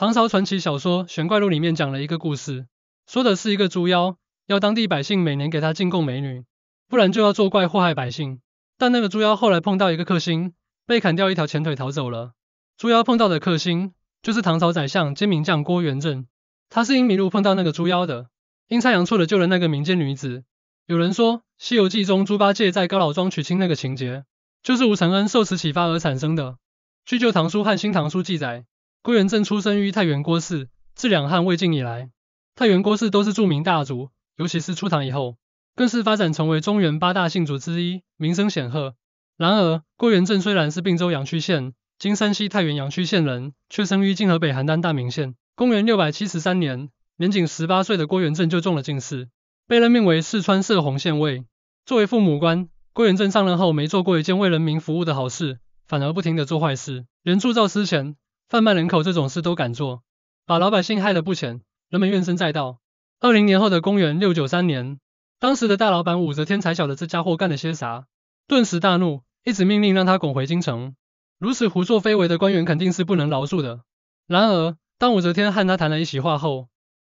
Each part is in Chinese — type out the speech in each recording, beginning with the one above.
唐朝传奇小说《玄怪录》里面讲了一个故事，说的是一个猪妖要当地百姓每年给他进贡美女，不然就要作怪祸害百姓。但那个猪妖后来碰到一个克星，被砍掉一条前腿逃走了。猪妖碰到的克星就是唐朝宰相兼名将郭元振，他是因迷路碰到那个猪妖的，阴差阳错的救了那个民间女子。有人说，《西游记》中猪八戒在高老庄娶亲那个情节，就是吴承恩受此启发而产生的。据旧唐书和新唐书记载。郭元振出生于太原郭氏。自两汉魏晋以来，太原郭氏都是著名大族，尤其是初唐以后，更是发展成为中原八大姓族之一，名声显赫。然而，郭元振虽然是并州阳曲县（今山西太原阳曲县）人，却生于今河北邯郸大名县。公元六百七十三年，年仅十八岁的郭元振就中了进士，被任命为四川射洪县尉。作为父母官，郭元振上任后没做过一件为人民服务的好事，反而不停的做坏事，连铸造私前，贩卖人口这种事都敢做，把老百姓害得不浅，人们怨声载道。二零年后的公元六九三年，当时的大老板武则天才晓得这家伙干了些啥，顿时大怒，一直命令让他滚回京城。如此胡作非为的官员肯定是不能饶恕的。然而，当武则天和他谈了一席话后，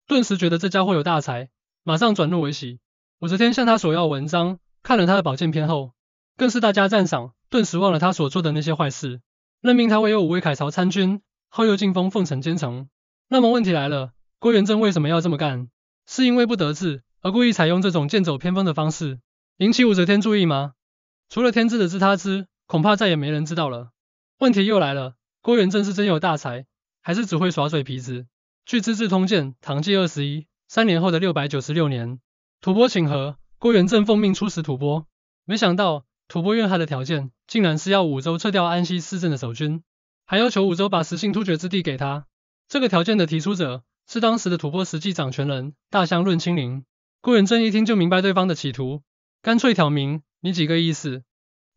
顿时觉得这家伙有大才，马上转怒为喜。武则天向他索要文章，看了他的宝剑篇后，更是大加赞赏，顿时忘了他所做的那些坏事，任命他为右武卫凯曹参军。后又进封奉承兼城。那么问题来了，郭元振为什么要这么干？是因为不得志而故意采用这种剑走偏锋的方式，引起武则天注意吗？除了天知的知他知，恐怕再也没人知道了。问题又来了，郭元振是真有大才，还是只会耍嘴皮子？据《资治通鉴·唐纪二十一》，三年后的六百九十六年，吐蕃请和，郭元振奉命出使吐蕃，没想到吐蕃怨和的条件，竟然是要五州撤掉安西四镇的守军。还要求五州把实性突厥之地给他。这个条件的提出者是当时的吐蕃实际掌权人大相论清灵。郭元振一听就明白对方的企图，干脆挑明：“你几个意思？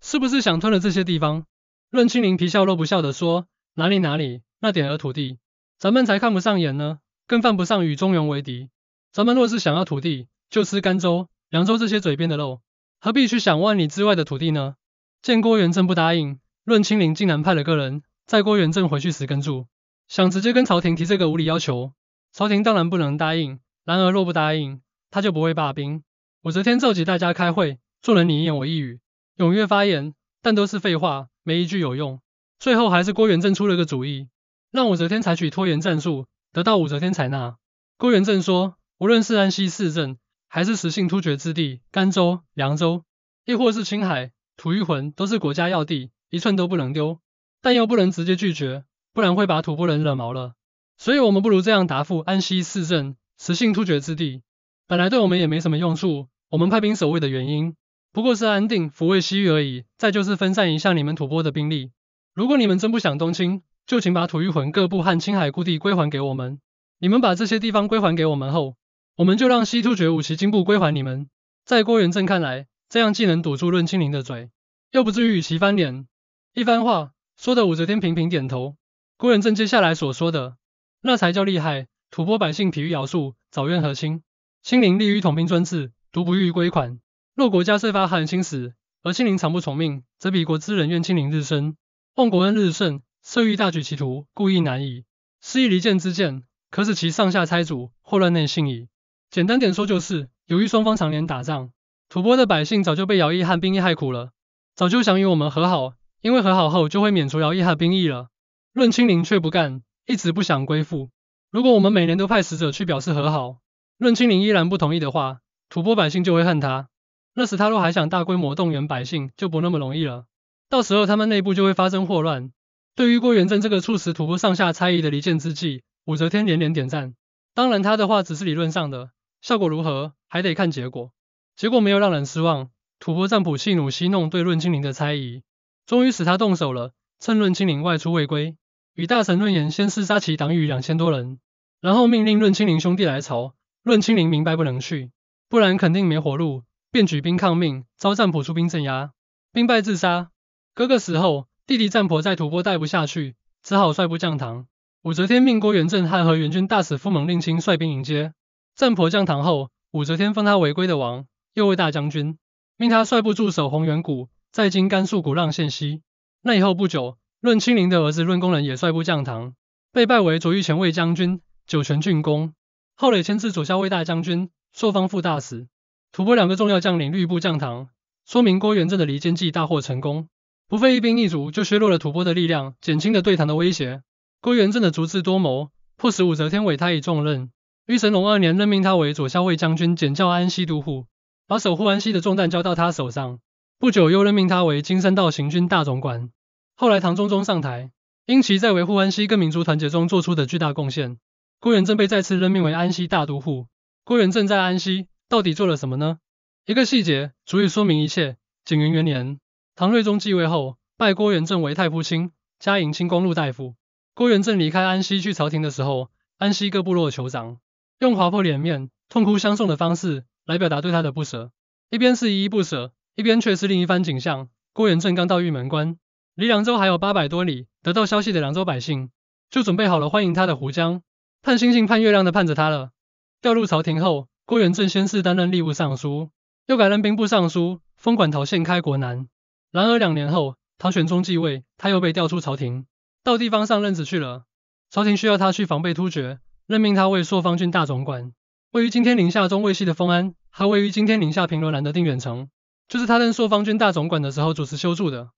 是不是想吞了这些地方？”论清灵皮笑肉不笑的说：“哪里哪里，那点儿土地，咱们才看不上眼呢，更犯不上与中原为敌。咱们若是想要土地，就吃甘州、凉州这些嘴边的肉，何必去想万里之外的土地呢？”见郭元振不答应，论清灵竟然派了个人。在郭元振回去时跟住，想直接跟朝廷提这个无理要求，朝廷当然不能答应。然而若不答应，他就不会罢兵。武则天召集大家开会，众人你一言我一语，踊跃发言，但都是废话，没一句有用。最后还是郭元振出了个主意，让武则天采取拖延战术，得到武则天采纳。郭元振说，无论是安西四镇，还是实性突厥之地甘州、凉州，亦或是青海、吐谷浑，都是国家要地，一寸都不能丢。但又不能直接拒绝，不然会把吐蕃人惹毛了。所以，我们不如这样答复：安西四镇实性突厥之地，本来对我们也没什么用处。我们派兵守卫的原因，不过是安定抚慰西域而已。再就是分散一下你们吐蕃的兵力。如果你们真不想东侵，就请把吐域魂各部和青海故地归还给我们。你们把这些地方归还给我们后，我们就让西突厥五旗金部归还你们。在郭元振看来，这样既能堵住论青林的嘴，又不至于与其翻脸。一番话。说的武则天频频点头。郭仁正接下来所说的，那才叫厉害。吐蕃百姓疲于徭役，早愿和亲。清陵利于统兵专制，独不欲归款。若国家遂发汉人亲而清陵常不从命，则彼国之人愿清陵日深，望国恩日盛，色欲大举其徒，故意难矣。是以离间之见，可使其上下猜主，祸乱内衅矣。简单点说，就是由于双方常年打仗，吐蕃的百姓早就被徭役和兵役害苦了，早就想与我们和好。因为和好后就会免除徭役和兵役了，论清灵却不干，一直不想归附。如果我们每年都派使者去表示和好，论清灵依然不同意的话，吐蕃百姓就会恨他。那时他若还想大规模动员百姓，就不那么容易了。到时候他们内部就会发生祸乱。对于郭元振这个促使吐蕃上下猜疑的离间之计，武则天连连点赞。当然，他的话只是理论上的，效果如何还得看结果。结果没有让人失望，吐蕃赞普细努西弄对论清灵的猜疑。终于使他动手了，趁论清灵外出未归，与大臣论言先厮杀其党羽两千多人，然后命令论清灵兄弟来朝。论清灵明白不能去，不然肯定没活路，便举兵抗命，遭战婆出兵镇压，兵败自杀。哥哥死后，弟弟战婆在吐蕃待不下去，只好率部降唐。武则天命郭元振、汉和元军大使傅猛、令卿率兵迎接。战婆降唐后，武则天封他为归的王，又为大将军，命他率部驻守宏远谷。在今甘肃古浪县西。那以后不久，论亲灵的儿子论功人也率部降唐，被拜为左御前卫将军、酒泉郡公。后累迁至左校卫大将军、朔方副大使。吐蕃两个重要将领率部降唐，说明郭元振的离间计大获成功，不费一兵一卒就削弱了吐蕃的力量，减轻了对唐的威胁。郭元振的足智多谋，迫使武则天委他以重任。于神龙二年，任命他为左校卫将军，检教安西都护，把守护安西的重担交到他手上。不久又任命他为金山道行军大总管。后来唐中宗上台，因其在维护安西各民族团结中做出的巨大贡献，郭元振被再次任命为安西大都护。郭元振在安西到底做了什么呢？一个细节足以说明一切。景云元年，唐睿宗继位后，拜郭元正为太仆卿，加迎清光禄大夫。郭元正离开安西去朝廷的时候，安西各部落酋长用划破脸面、痛哭相送的方式来表达对他的不舍，一边是依依不舍。一边却是另一番景象。郭元振刚到玉门关，离凉州还有八百多里，得到消息的凉州百姓就准备好了欢迎他的胡江，盼星星盼月亮的盼着他了。调入朝廷后，郭元振先是担任吏部尚书，又改任兵部尚书，封管陶县开国男。然而两年后，唐玄宗继位，他又被调出朝廷，到地方上任职去了。朝廷需要他去防备突厥，任命他为朔方郡大总管，位于今天宁夏中卫西的丰安，还位于今天宁夏平罗南的定远城。就是他任朔方军大总管的时候主持修筑的，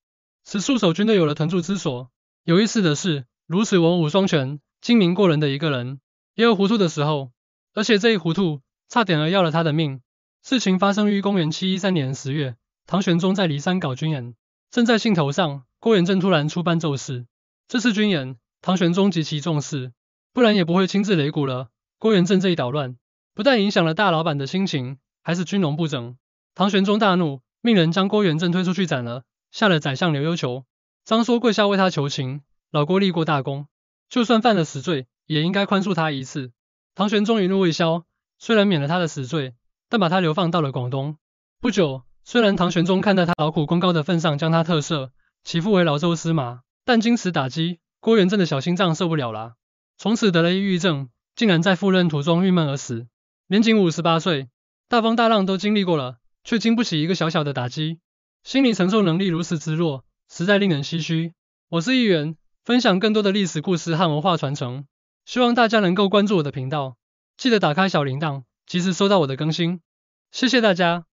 使戍守军队有了屯驻之所。有意思的是，如此文武双全、精明过人的一个人，也有糊涂的时候。而且这一糊涂，差点儿要了他的命。事情发生于公元七一三年十月，唐玄宗在骊山搞军演，正在兴头上，郭元振突然出班奏事。这次军演，唐玄宗极其重视，不然也不会亲自擂鼓了。郭元振这一捣乱，不但影响了大老板的心情，还是军容不整。唐玄宗大怒。命人将郭元振推出去斩了，下了宰相刘幽求、张说跪下为他求情。老郭立过大功，就算犯了死罪，也应该宽恕他一次。唐玄宗一怒未消，虽然免了他的死罪，但把他流放到了广东。不久，虽然唐玄宗看在他劳苦功高的份上将他特赦，起复为饶州司马，但经此打击，郭元振的小心脏受不了了，从此得了抑郁症，竟然在赴任途中郁闷而死，年仅五十八岁。大风大浪都经历过了。却经不起一个小小的打击，心理承受能力如此之弱，实在令人唏嘘。我是议员，分享更多的历史故事和文化传承，希望大家能够关注我的频道，记得打开小铃铛，及时收到我的更新。谢谢大家。